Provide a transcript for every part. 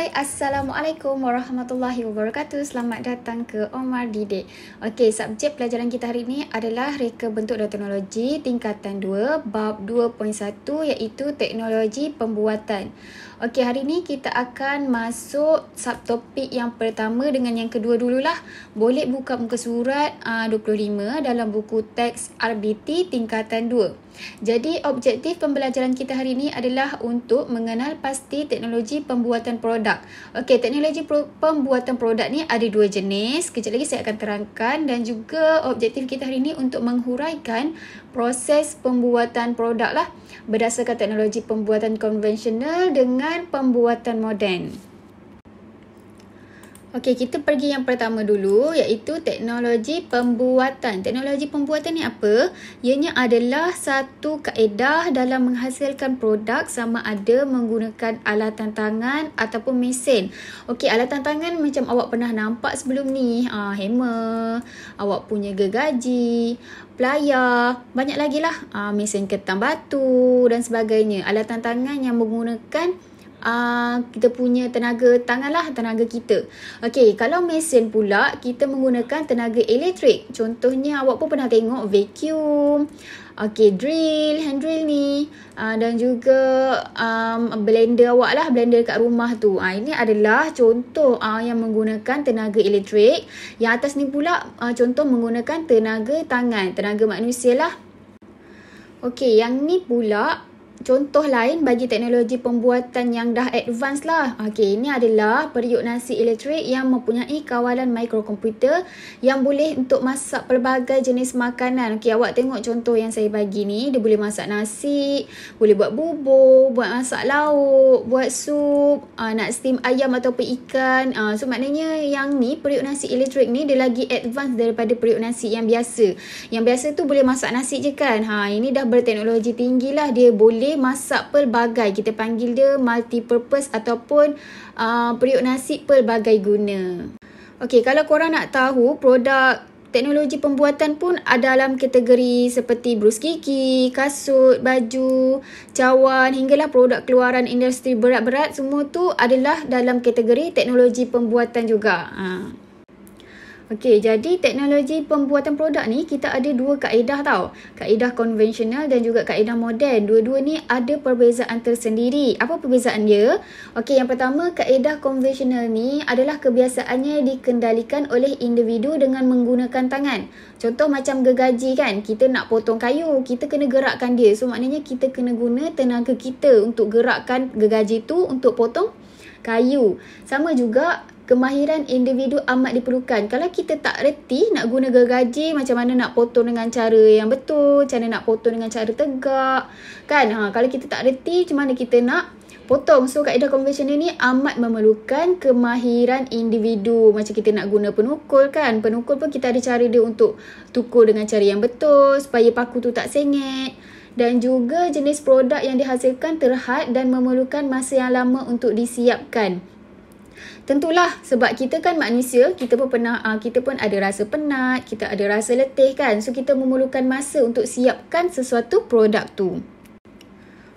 Hai, Assalamualaikum Warahmatullahi Wabarakatuh. Selamat datang ke Omar Didik. Okey, subjek pelajaran kita hari ini adalah reka bentuk dan teknologi tingkatan 2, bab 2.1 iaitu teknologi pembuatan. Okey, hari ini kita akan masuk subtopik yang pertama dengan yang kedua dululah. Boleh buka muka surat ah, uh, 25 dalam buku teks RBT tingkatan 2. Jadi objektif pembelajaran kita hari ini adalah untuk mengenal pasti teknologi pembuatan produk. Okey, teknologi pro- pembuatan produk ni ada dua jenis. Kejap lagi saya akan terangkan dan juga objektif kita hari ini untuk menghuraikan proses pembuatan produk lah berdasarkan teknologi pembuatan konvensional dengan pembuatan moden. Okey, kita pergi yang pertama dulu iaitu teknologi pembuatan. Teknologi pembuatan ni apa? Ianya adalah satu kaedah dalam menghasilkan produk sama ada menggunakan alatan tangan ataupun mesin. Okey, alatan tangan macam awak pernah nampak sebelum ni. Ah, hammer, awak punya gergaji, pelayar, banyak lagi lah. Ah, mesin ketam batu dan sebagainya. Alatan tangan yang menggunakan uh, kita punya tenaga tangan lah, tenaga kita. Okey, kalau mesin pula, kita menggunakan tenaga elektrik. Contohnya, awak pun pernah tengok vacuum, okey, drill, hand drill ni, uh, dan juga um, blender awak lah, blender kat rumah tu. Uh, ini adalah contoh uh, yang menggunakan tenaga elektrik. Yang atas ni pula, uh, contoh menggunakan tenaga tangan, tenaga manusia lah. Okey, yang ni pula contoh lain bagi teknologi pembuatan yang dah advance lah. Okey, ini adalah periuk nasi elektrik yang mempunyai kawalan mikrokomputer yang boleh untuk masak pelbagai jenis makanan. Okey, awak tengok contoh yang saya bagi ni, dia boleh masak nasi, boleh buat bubur, buat masak lauk, buat sup, uh, nak steam ayam ataupun ikan. Uh, so maknanya yang ni periuk nasi elektrik ni dia lagi advance daripada periuk nasi yang biasa. Yang biasa tu boleh masak nasi je kan. Ha, ini dah berteknologi tinggi lah dia boleh boleh masak pelbagai. Kita panggil dia multi-purpose ataupun uh, periuk nasi pelbagai guna. Okey, kalau korang nak tahu produk teknologi pembuatan pun ada dalam kategori seperti brus gigi, kasut, baju, cawan hinggalah produk keluaran industri berat-berat semua tu adalah dalam kategori teknologi pembuatan juga. Haa. Okey, jadi teknologi pembuatan produk ni kita ada dua kaedah tau. Kaedah konvensional dan juga kaedah moden. Dua-dua ni ada perbezaan tersendiri. Apa perbezaan dia? Okey, yang pertama kaedah konvensional ni adalah kebiasaannya dikendalikan oleh individu dengan menggunakan tangan. Contoh macam gegaji kan, kita nak potong kayu, kita kena gerakkan dia. So maknanya kita kena guna tenaga kita untuk gerakkan gegaji tu untuk potong kayu. Sama juga kemahiran individu amat diperlukan. Kalau kita tak reti nak guna gergaji, macam mana nak potong dengan cara yang betul, macam mana nak potong dengan cara tegak, kan? Ha, kalau kita tak reti, macam mana kita nak potong. So, kaedah konvensional ni amat memerlukan kemahiran individu. Macam kita nak guna penukul kan. Penukul pun kita ada cara dia untuk tukul dengan cara yang betul supaya paku tu tak sengit. Dan juga jenis produk yang dihasilkan terhad dan memerlukan masa yang lama untuk disiapkan tentulah sebab kita kan manusia, kita pun pernah uh, kita pun ada rasa penat, kita ada rasa letih kan. So kita memerlukan masa untuk siapkan sesuatu produk tu.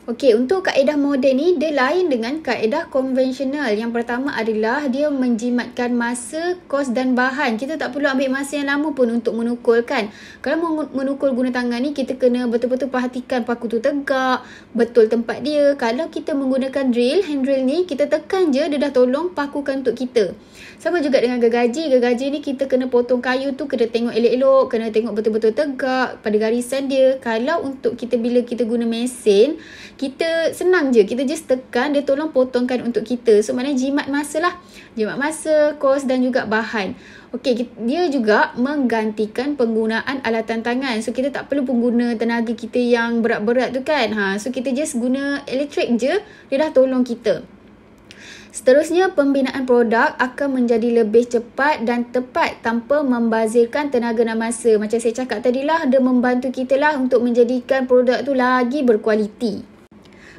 Okey, untuk kaedah moden ni dia lain dengan kaedah konvensional. Yang pertama adalah dia menjimatkan masa, kos dan bahan. Kita tak perlu ambil masa yang lama pun untuk menukul kan. Kalau menukul guna tangan ni kita kena betul-betul perhatikan paku tu tegak, betul tempat dia. Kalau kita menggunakan drill, hand drill ni kita tekan je dia dah tolong kan untuk kita. Sama juga dengan gergaji. Gergaji ni kita kena potong kayu tu kena tengok elok-elok, kena tengok betul-betul tegak pada garisan dia. Kalau untuk kita bila kita guna mesin, kita senang je kita just tekan dia tolong potongkan untuk kita so maknanya jimat masa lah jimat masa kos dan juga bahan Okey, dia juga menggantikan penggunaan alatan tangan. So, kita tak perlu pengguna tenaga kita yang berat-berat tu kan. Ha, so, kita just guna elektrik je, dia dah tolong kita. Seterusnya, pembinaan produk akan menjadi lebih cepat dan tepat tanpa membazirkan tenaga dan masa. Macam saya cakap tadilah, dia membantu kita lah untuk menjadikan produk tu lagi berkualiti.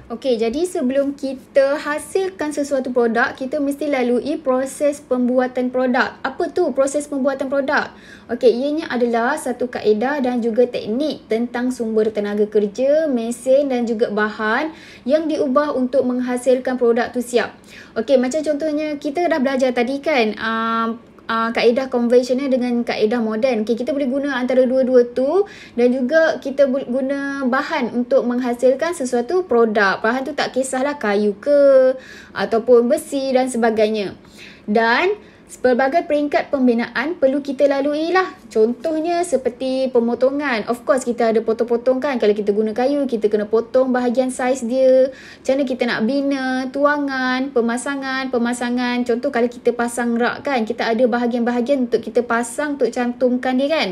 Okey, jadi sebelum kita hasilkan sesuatu produk, kita mesti lalui proses pembuatan produk. Apa tu proses pembuatan produk? Okey, ianya adalah satu kaedah dan juga teknik tentang sumber tenaga kerja, mesin dan juga bahan yang diubah untuk menghasilkan produk tu siap. Okey, macam contohnya kita dah belajar tadi kan, aa, um, uh, kaedah konvensional dengan kaedah moden. Okay, kita boleh guna antara dua-dua tu dan juga kita guna bahan untuk menghasilkan sesuatu produk. Bahan tu tak kisahlah kayu ke ataupun besi dan sebagainya. Dan Berbagai peringkat pembinaan perlu kita lalui lah. Contohnya seperti pemotongan. Of course kita ada potong-potong kan. Kalau kita guna kayu, kita kena potong bahagian saiz dia. Macam mana kita nak bina, tuangan, pemasangan, pemasangan. Contoh kalau kita pasang rak kan. Kita ada bahagian-bahagian untuk kita pasang untuk cantumkan dia kan.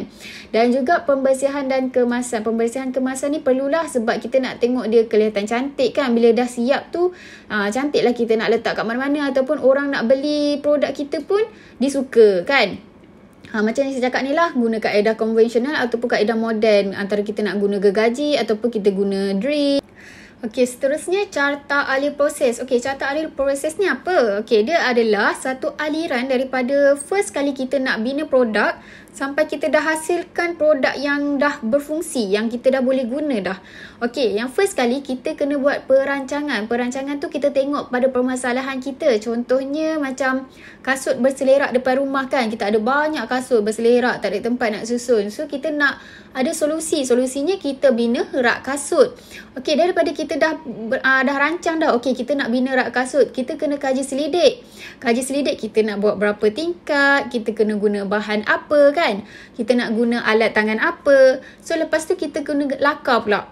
Dan juga pembersihan dan kemasan. Pembersihan kemasan ni perlulah sebab kita nak tengok dia kelihatan cantik kan. Bila dah siap tu, aa, ah, cantiklah kita nak letak kat mana-mana. Ataupun orang nak beli produk kita pun dia suka kan Ha, macam yang saya cakap ni lah, guna kaedah konvensional ataupun kaedah moden antara kita nak guna gergaji ataupun kita guna drink. Okey, seterusnya carta alir proses. Okey, carta alir proses ni apa? Okey, dia adalah satu aliran daripada first kali kita nak bina produk sampai kita dah hasilkan produk yang dah berfungsi yang kita dah boleh guna dah. Okey, yang first kali kita kena buat perancangan. Perancangan tu kita tengok pada permasalahan kita. Contohnya macam kasut berselerak depan rumah kan. Kita ada banyak kasut berselerak, tak ada tempat nak susun. So kita nak ada solusi. Solusinya kita bina rak kasut. Okey, daripada kita dah uh, dah rancang dah. Okey, kita nak bina rak kasut. Kita kena kaji selidik. Kaji selidik kita nak buat berapa tingkat, kita kena guna bahan apa kan? kan kita nak guna alat tangan apa so lepas tu kita guna lakar pula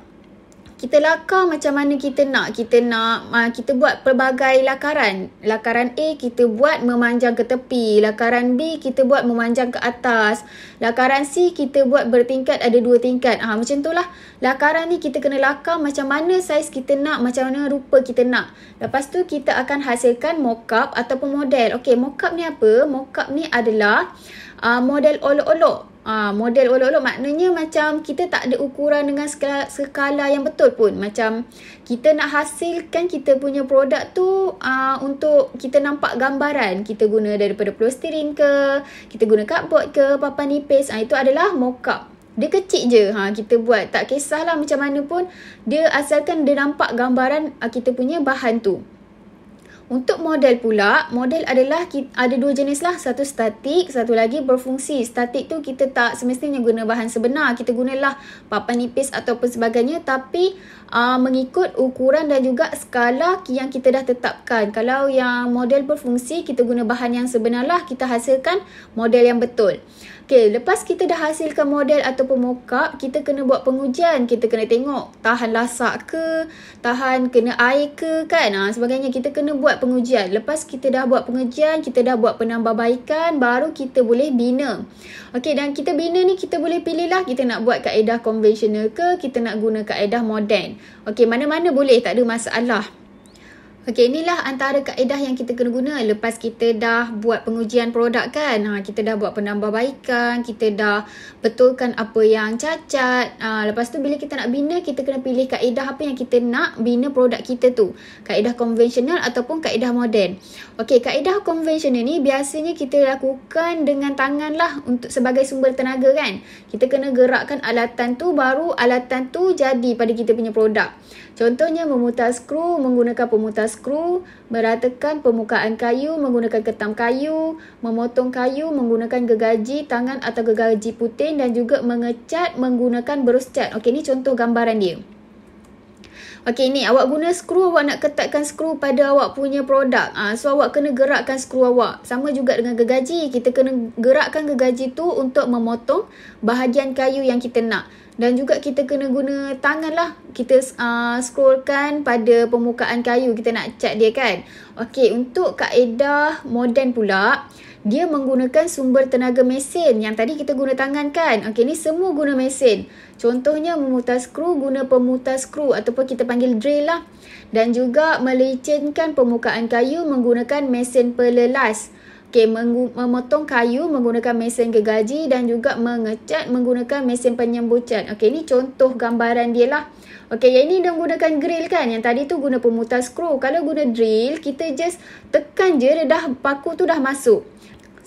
kita lakar macam mana kita nak kita nak ah, kita buat pelbagai lakaran lakaran A kita buat memanjang ke tepi lakaran B kita buat memanjang ke atas lakaran C kita buat bertingkat ada dua tingkat ha, macam tu lah lakaran ni kita kena lakar macam mana saiz kita nak macam mana rupa kita nak lepas tu kita akan hasilkan mockup ataupun model Okey, mockup ni apa mockup ni adalah uh, model olok-olok Ah, model olok-olok maknanya macam kita tak ada ukuran dengan skala, skala yang betul pun. Macam kita nak hasilkan kita punya produk tu ah, untuk kita nampak gambaran. Kita guna daripada polystyrene ke, kita guna cardboard ke, papan nipis. Ah, itu adalah mock Dia kecil je ha, kita buat. Tak kisahlah macam mana pun. Dia asalkan dia nampak gambaran ah, kita punya bahan tu. Untuk model pula, model adalah ada dua jenis lah. Satu statik, satu lagi berfungsi. Statik tu kita tak semestinya guna bahan sebenar. Kita gunalah papan nipis ataupun sebagainya. Tapi uh, mengikut ukuran dan juga skala yang kita dah tetapkan. Kalau yang model berfungsi, kita guna bahan yang sebenar lah. Kita hasilkan model yang betul. Okay, lepas kita dah hasilkan model ataupun mockup, kita kena buat pengujian. Kita kena tengok tahan lasak ke, tahan kena air ke kan. Ha, sebagainya, kita kena buat pengujian. Lepas kita dah buat pengujian, kita dah buat penambahbaikan, baru kita boleh bina. Okay, dan kita bina ni kita boleh pilih lah kita nak buat kaedah konvensional ke, kita nak guna kaedah moden. Okay, mana-mana boleh, tak ada masalah. Okey, inilah antara kaedah yang kita kena guna lepas kita dah buat pengujian produk kan. Ha, kita dah buat penambahbaikan, kita dah betulkan apa yang cacat. Ha, lepas tu bila kita nak bina, kita kena pilih kaedah apa yang kita nak bina produk kita tu. Kaedah konvensional ataupun kaedah moden. Okey, kaedah konvensional ni biasanya kita lakukan dengan tangan lah untuk sebagai sumber tenaga kan. Kita kena gerakkan alatan tu baru alatan tu jadi pada kita punya produk. Contohnya memutar skru menggunakan pemutar skru skru, meratakan permukaan kayu menggunakan ketam kayu, memotong kayu menggunakan gegaji tangan atau gegaji putih dan juga mengecat menggunakan berus cat. Okey, ni contoh gambaran dia. Okey, ni awak guna skru, awak nak ketatkan skru pada awak punya produk. Ha, so, awak kena gerakkan skru awak. Sama juga dengan gegaji. Kita kena gerakkan gegaji tu untuk memotong bahagian kayu yang kita nak. Dan juga kita kena guna tangan lah. Kita uh, scrollkan pada permukaan kayu kita nak cat dia kan. Okey, untuk kaedah moden pula, dia menggunakan sumber tenaga mesin yang tadi kita guna tangan kan. Okey, ni semua guna mesin. Contohnya memutar skru guna pemutar skru ataupun kita panggil drill lah. Dan juga melicinkan permukaan kayu menggunakan mesin pelelas. Okay, memotong kayu menggunakan mesin gegaji dan juga mengecat menggunakan mesin penyembucat. Okay, ini contoh gambaran dia lah. Okay, yang ini dia gunakan grill kan? Yang tadi tu guna pemutar skru. Kalau guna drill, kita just tekan je, dia dah paku tu dah masuk.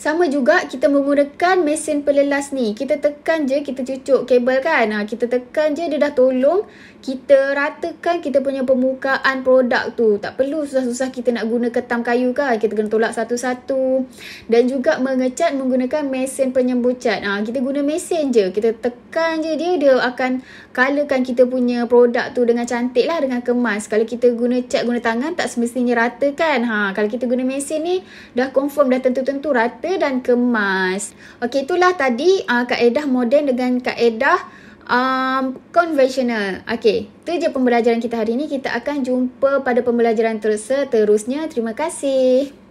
Sama juga kita menggunakan mesin pelelas ni. Kita tekan je, kita cucuk kabel kan. Ha, kita tekan je, dia dah tolong kita ratakan kita punya permukaan produk tu. Tak perlu susah-susah kita nak guna ketam kayu kan. Kita kena tolak satu-satu. Dan juga mengecat menggunakan mesin penyembuh cat. Ha, kita guna mesin je. Kita tekan je dia, dia akan colorkan kita punya produk tu dengan cantik lah, dengan kemas. Kalau kita guna cat, guna tangan, tak semestinya rata kan. Ha, kalau kita guna mesin ni, dah confirm, dah tentu-tentu rata dan kemas. Okey itulah tadi uh, kaedah moden dengan kaedah um, conventional. Okey, itu je pembelajaran kita hari ini. Kita akan jumpa pada pembelajaran terus terusnya Terima kasih.